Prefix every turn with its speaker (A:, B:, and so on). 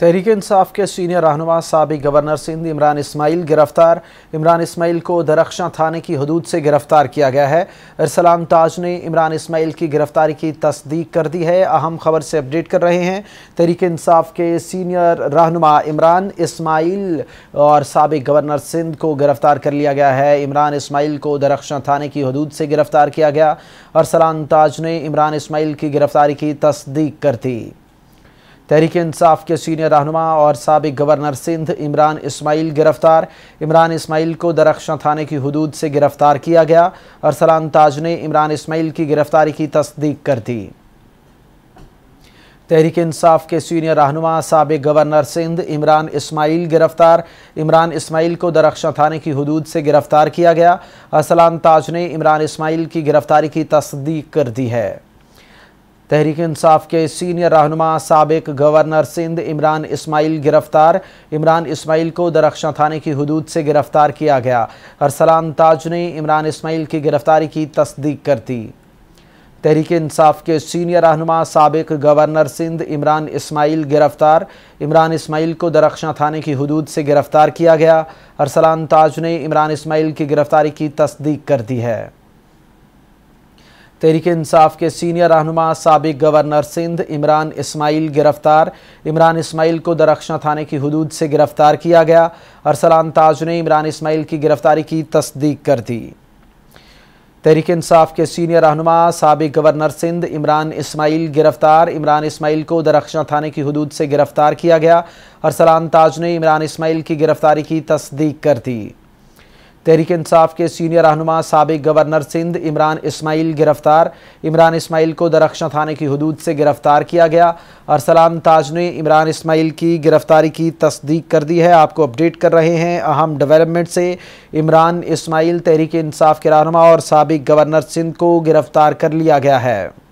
A: तहरीक इंसाफ के सीनियर रहनुमा सबक गवर्नर सिंध इमरान इसमाइल गिरफ्तार इमरान इसमाइल को दरख्शां थाने की हदूद से गिरफ्तार किया गया है अरसलाम ताज ने इमरान इसमाइल की गिरफ्तारी की तस्दीक कर दी है अहम खबर से अपडेट कर रहे हैं तहरीक इंसाफ के सीनियर रहनुमा इमरान इसमाइल और सबक गवर्नर सिंध को गिरफ्तार कर लिया गया है इमरान इसमाइल को दरख्शां थाने की हदूद से गिरफ्तार किया गया अरसलान ताज ने इमरान इसमाइल की गिरफ्तारी की तस्दीक कर दी तहरीक इंसाफ के सीनियर रहनुमा और सबक गवर्नर सिंध इमरान इसमाइल गिरफ्तार इमरान इसमाइल को दरख्शां थाने की हदूद से गिरफ्तार किया गया अरसलान ताज ने इमरान इसमाइल की गिरफ्तारी की तस्दीक कर दी तहरीक इंसाफ के सीनियर रहनुमा सबक गवर्नर सिंध इमरान इसमाइल गिरफ्तार इमरान इसमाइल को दरख्शां थाने की हदूद से गिरफ्तार किया गया अरसलान ताज ने इमरान इसमाइल की गिरफ्तारी की तस्दीक कर दी है तहरीक इंसाफ के सीनियर रहनुमा सबक गवर्नर सिंध इमरान इस्माइल गिरफ्तार इमरान इस्माइल को दरख्शां थाने की हदूद से गिरफ्तार किया गया अरसलान ताज ने इमरान इसमाइल की गिरफ्तारी की तस्दीक कर दी तहरीक इंसाफ के सीनियर रहनुमा सबक गवर्नर सिंध इमरान इस्माइल गिरफ्तार इमरान इस्माइल को दरख्शां थाने की हदूद से गिरफ्तार किया गया अरसलान ताज ने इमरान इस्माइल की गिरफ्तारी की तस्दीक कर दी है तहरीक इंसाफ के सीनियर रहनुमा सबक गवर्नर सिंध इमरान इसमाइल गिरफ्तार इमरान इसमाइल को दरख्शा थाने की हदूद से गिरफ्तार किया गया अरसलान ताज ने इमरान इसमाइल की गिरफ्तारी की तस्दीक कर दी तहरीक इंसाफ के सीनियर रहनुमा सबक गवर्नर सिंध इमरान इसमाइल गिरफ्तार इमरान इसमाइल को दरख्शा थाने की हदूद से गिरफ्तार किया गया अरसलान ताज ने इमरान इसमाइल की गिरफ्तारी की तस्दीक कर दी तहरीक इंसाफ के सीनियर रहनुमा सबक गवर्नर सिंध इमरान इसमाइल गिरफ्तार इमरान इसमाइल को दरख्शां थाने की हदूद से गिरफ्तार किया गया अरसलाम ताज ने इमरान इसमाइल की गिरफ्तारी की तस्दीक कर दी है आपको अपडेट कर रहे हैं अहम डेवलपमेंट से इमरान इसमाइल तहरीक इंसाफ के रहनुमा और सबक गवर्नर सिंध को गिरफ्तार कर लिया गया है